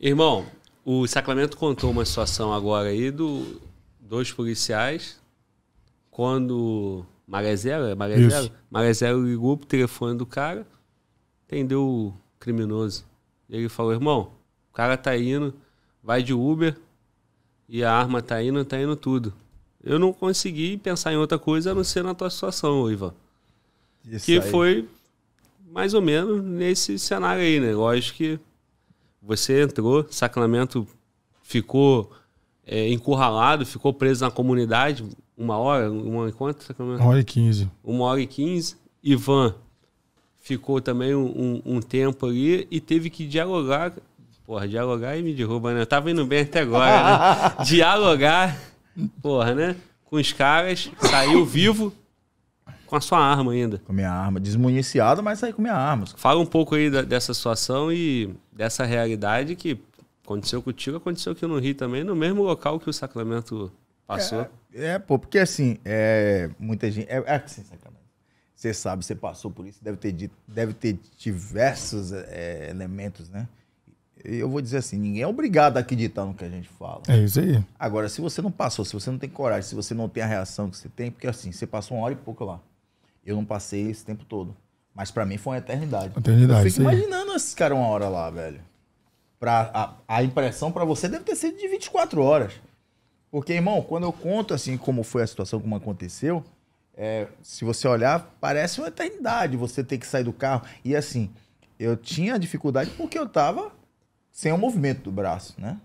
Irmão, o Sacramento contou uma situação agora aí do dois policiais quando Maré é Zero, Maré Zero? ligou pro telefone do cara, atendeu o criminoso. Ele falou, irmão, o cara tá indo, vai de Uber e a arma tá indo, tá indo tudo. Eu não consegui pensar em outra coisa a não ser na tua situação, Ivan. Isso que aí. foi mais ou menos nesse cenário aí, né? Lógico que você entrou, Sacramento ficou é, encurralado, ficou preso na comunidade uma hora, uma hora e quanto? Sacramento? Uma hora e quinze. Uma hora e quinze. Ivan ficou também um, um, tempo ali e teve que dialogar. Porra, dialogar e me derruba, né? Eu tava indo bem até agora, né? dialogar, porra, né? Com os caras, saiu vivo com a sua arma ainda. Com a minha arma, desmuniciado, mas saí com a minha arma. Fala um pouco aí da, dessa situação e dessa realidade que aconteceu contigo, aconteceu aqui no Rio também, no mesmo local que o Sacramento passou. É, é pô, porque assim, é, muita gente. É, é assim, Sacramento. Você sabe, você passou por isso, deve ter, deve ter diversos é, elementos, né? Eu vou dizer assim, ninguém é obrigado a acreditar no que a gente fala. É isso aí. Agora, se você não passou, se você não tem coragem, se você não tem a reação que você tem, porque assim, você passou uma hora e pouco lá. Eu não passei esse tempo todo. Mas para mim foi uma eternidade. Eternidade. Eu fico imaginando esses caras uma hora lá, velho. Pra, a, a impressão para você deve ter sido de 24 horas. Porque, irmão, quando eu conto assim como foi a situação, como aconteceu, é, se você olhar, parece uma eternidade você ter que sair do carro. E assim, eu tinha dificuldade porque eu tava sem o movimento do braço, né?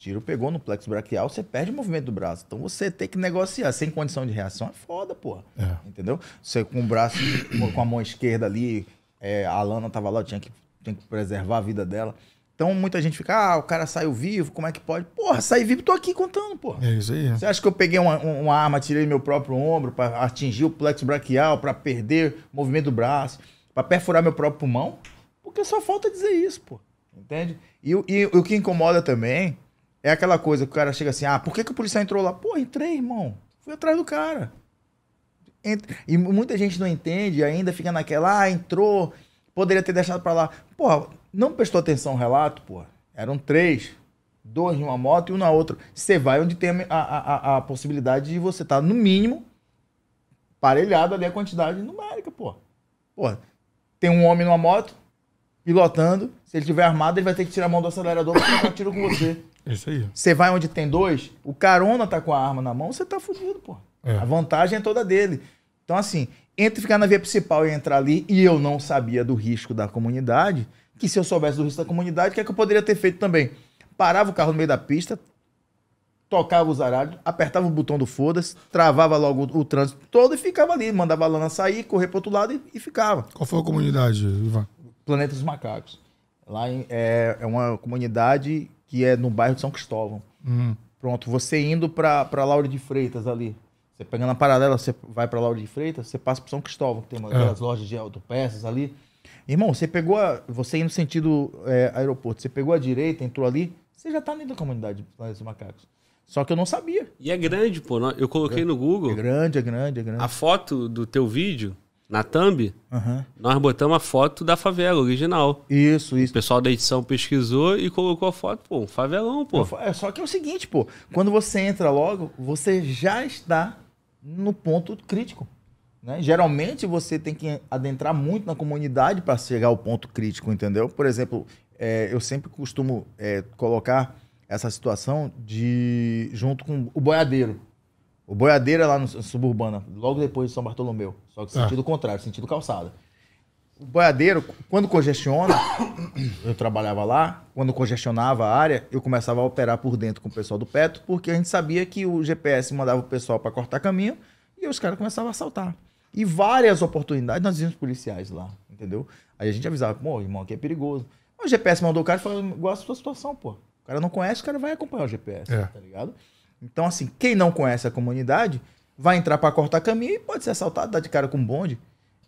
Tiro pegou no plexo braquial, você perde o movimento do braço. Então você tem que negociar. Sem condição de reação é foda, porra. É. Entendeu? Você com o braço, com a mão esquerda ali, é, a Alana tava lá, tinha que, tinha que preservar a vida dela. Então muita gente fica, ah, o cara saiu vivo, como é que pode? Porra, saí vivo, tô aqui contando, porra. É isso aí. Você acha que eu peguei uma, uma arma, tirei meu próprio ombro para atingir o plexo braquial, para perder o movimento do braço, para perfurar meu próprio pulmão? Porque só falta dizer isso, pô. Entende? E, e, e o que incomoda também é aquela coisa que o cara chega assim: ah, por que, que o policial entrou lá? Pô, entrei, irmão. Fui atrás do cara. E muita gente não entende, ainda fica naquela: ah, entrou, poderia ter deixado para lá. Porra, não prestou atenção ao relato, porra. Eram três. Dois numa moto e um na outra. Você vai onde tem a, a, a, a possibilidade de você estar, tá, no mínimo, parelhado ali a quantidade numérica, porra. Porra, tem um homem numa moto, pilotando. Se ele estiver armado, ele vai ter que tirar a mão do acelerador porque ele tá tiro com você. É isso aí. Você vai onde tem dois, o carona tá com a arma na mão, você tá fugido, pô. É. A vantagem é toda dele. Então, assim, entre ficar na via principal e entrar ali, e eu não sabia do risco da comunidade, que se eu soubesse do risco da comunidade, o que é que eu poderia ter feito também? Parava o carro no meio da pista, tocava os aralhos, apertava o botão do foda-se, travava logo o, o, trânsito todo e ficava ali. Mandava a lana sair, correr pro outro lado e, e ficava. Qual foi a comunidade, Ivan? Planeta dos Macacos. Lá em, é, é uma comunidade que é no bairro de São Cristóvão. Hum. Pronto, você indo para Lauro de Freitas ali. Você pegando a paralela, você vai para Lauro de Freitas, você passa para São Cristóvão, que tem uma, é. aquelas lojas de autopeças ali. Irmão, você pegou a, você indo no sentido é, aeroporto, você pegou a direita, entrou ali, você já tá dentro da comunidade dos macacos. Só que eu não sabia. E é grande, pô. Eu coloquei é no Google. É grande, é grande, é grande. A foto do teu vídeo na thumb, uhum. nós botamos a foto da favela original. Isso, isso. O pessoal da edição pesquisou e colocou a foto, pô, um favelão, pô. É, só que é o seguinte, pô, quando você entra logo, você já está no ponto crítico. Né? Geralmente você tem que adentrar muito na comunidade para chegar ao ponto crítico, entendeu? Por exemplo, é, eu sempre costumo é, colocar essa situação de junto com o boiadeiro. O Boiadeira é lá no Suburbana, logo depois de São Bartolomeu. Só que ah. sentido ah. contrário, sentido calçada. O boiadeiro, quando congestiona, eu trabalhava lá, quando congestionava a área, eu começava a operar por dentro com o pessoal do Petro, porque a gente sabia que o GPS mandava o pessoal para cortar caminho e os caras começavam a assaltar. E várias oportunidades nós vimos policiais lá, entendeu? Aí a gente avisava, pô, irmão, aqui é perigoso. O GPS mandou o cara e falou, gosta da sua situação, pô. O cara não conhece, o cara vai acompanhar o GPS, é. tá ligado? Então, assim, quem não conhece a comunidade vai entrar para cortar caminho e pode ser assaltado, dar de cara com um bonde.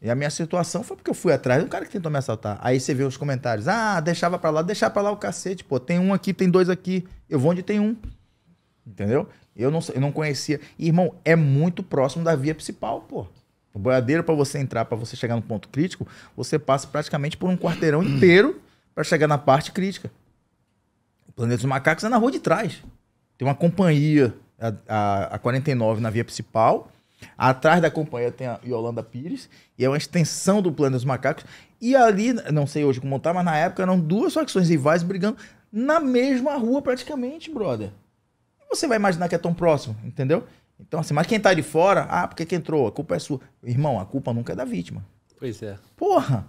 E a minha situação foi porque eu fui atrás de um cara que tentou me assaltar. Aí você vê os comentários: ah, deixava para lá, deixar para lá o cacete, pô, tem um aqui, tem dois aqui, eu vou onde tem um. Entendeu? Eu não, eu não conhecia. E, irmão, é muito próximo da via principal, pô. O boiadeiro, para você entrar, para você chegar no ponto crítico, você passa praticamente por um quarteirão inteiro para chegar na parte crítica. O Planeta dos Macacos é na rua de trás tem uma companhia, a, a, a 49 na via principal. Atrás da companhia tem a Yolanda Pires, e é uma extensão do Plano dos Macacos. E ali, não sei hoje como tá, mas na época eram duas facções rivais brigando na mesma rua praticamente, brother. Você vai imaginar que é tão próximo, entendeu? Então, assim, mas quem tá de fora, ah, porque que entrou? A culpa é sua. Irmão, a culpa nunca é da vítima. Pois é. Porra!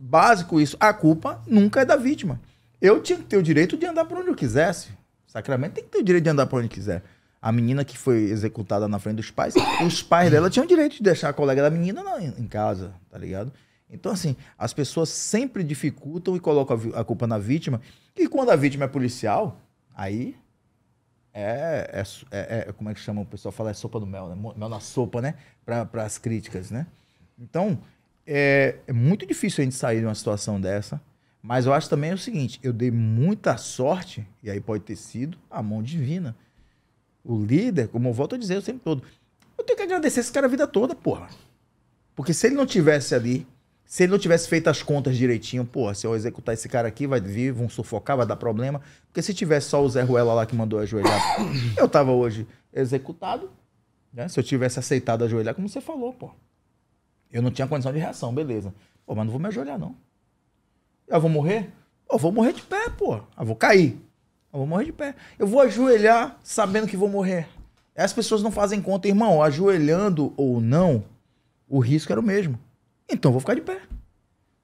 Básico isso. A culpa nunca é da vítima. Eu tinha que ter o direito de andar por onde eu quisesse. Sacramento tem que ter o direito de andar pra onde quiser. A menina que foi executada na frente dos pais, os pais dela tinham o direito de deixar a colega da menina na, em casa, tá ligado? Então, assim, as pessoas sempre dificultam e colocam a, a culpa na vítima. E quando a vítima é policial, aí é, é, é, é, como é que chama o pessoal fala é sopa do mel, né? mel na sopa, né? Para as críticas, né? Então é, é, muito difícil a gente sair de uma situação dessa mas eu acho também o seguinte: eu dei muita sorte, e aí pode ter sido a mão divina. O líder, como eu volto a dizer o tempo todo, eu tenho que agradecer esse cara a vida toda, porra. Porque se ele não tivesse ali, se ele não tivesse feito as contas direitinho, porra, se eu executar esse cara aqui, vai vir, vão sufocar, vai dar problema. Porque se tivesse só o Zé Ruela lá que mandou ajoelhar, eu tava hoje executado. Né? Se eu tivesse aceitado ajoelhar, como você falou, pô. Eu não tinha condição de reação, beleza. Pô, mas não vou me ajoelhar, não. Eu vou morrer? Eu vou morrer de pé, pô. Eu vou cair. Eu vou morrer de pé. Eu vou ajoelhar sabendo que vou morrer. As pessoas não fazem conta, irmão. Ajoelhando ou não, o risco era o mesmo. Então eu vou ficar de pé.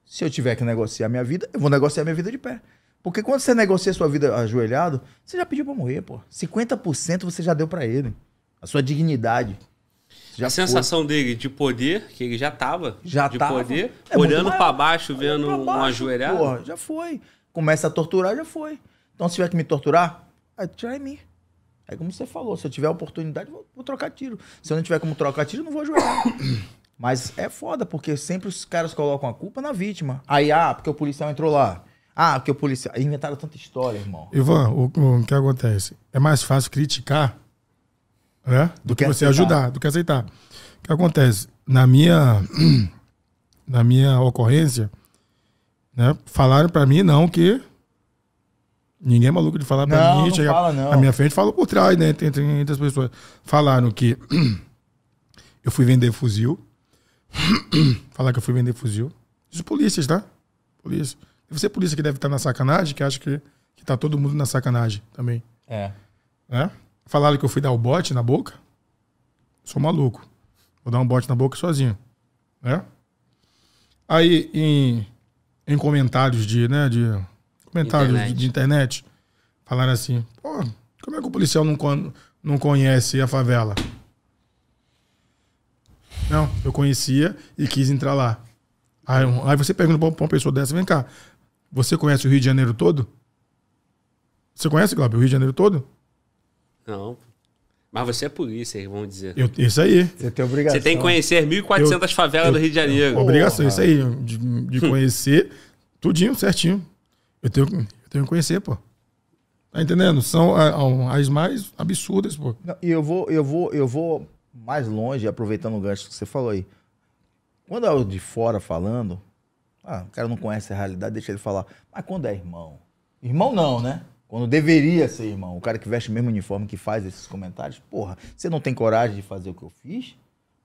Se eu tiver que negociar minha vida, eu vou negociar minha vida de pé. Porque quando você negocia sua vida ajoelhado, você já pediu para morrer, pô. 50% você já deu para ele. A sua dignidade. Já a foi. sensação dele de poder, que ele já tava. Já de tava. poder, é olhando para baixo, vendo pra baixo, Porra, já foi. Começa a torturar, já foi. Então, se tiver que me torturar, atira em mim. É como você falou, se eu tiver oportunidade, vou, vou, trocar tiro. Se eu não tiver como trocar tiro, não vou ajoelhar. Mas é foda, porque sempre os caras colocam a culpa na vítima. Aí, ah, porque o policial entrou lá. Ah, porque o policial. Inventaram tanta história, irmão. Ivan, o, o que acontece? É mais fácil criticar né? Do, do que, você aceitar. ajudar, do que aceitar. O que acontece? Na minha, na minha ocorrência, né? Falaram para mim não que ninguém é maluco de falar para mim, não chega fala, não. minha frente, fala por trás, né? Entre, entre, entre as pessoas. Falaram que eu fui vender fuzil. falar que eu fui vender fuzil. Os polícias, tá? Polícia. Deve ser polícia que deve estar tá na sacanagem, que acha que, que tá todo mundo na sacanagem também. É. Né? Falaram que eu fui dar o bote na boca. Sou maluco. Vou dar um bote na boca sozinho. Né? Aí, em, em comentários de, né, de comentários internet. De, de, internet, falaram assim, pô, como é que o policial não, con não conhece a favela? Não, eu conhecia e quis entrar lá. Aí, aí você pergunta pra uma pessoa dessa, vem cá, você conhece o Rio de Janeiro todo? Você conhece, Glauber, o Rio de Janeiro todo? Não. Mas você é polícia, vamos dizer. Eu, isso aí. Você tem obrigação. Você tem que conhecer 1.400 eu, favelas eu, do Rio de Janeiro. Obrigação, oh, isso aí. De, de hum. conhecer tudinho certinho. Eu tenho, eu tenho que conhecer, pô. Tá entendendo? São as mais absurdas, pô. E eu vou, eu vou, eu vou mais longe, aproveitando o gancho que você falou aí. Quando é o de fora falando, ah, o cara não conhece a realidade, deixa ele falar. Mas quando é irmão? Irmão não, né? Quando deveria ser, irmão. O cara que veste o mesmo uniforme que faz esses comentários, porra, você não tem coragem de fazer o que eu fiz?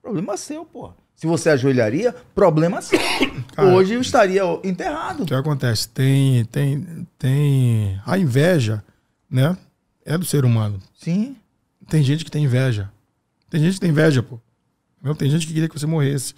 Problema seu, porra. Se você ajoelharia, problema seu. Cara, Hoje eu estaria enterrado. O que acontece? Tem, tem, tem. A inveja, né? É do ser humano. Sim. Tem gente que tem inveja. Tem gente que tem inveja, pô. tem gente que queria que você morresse.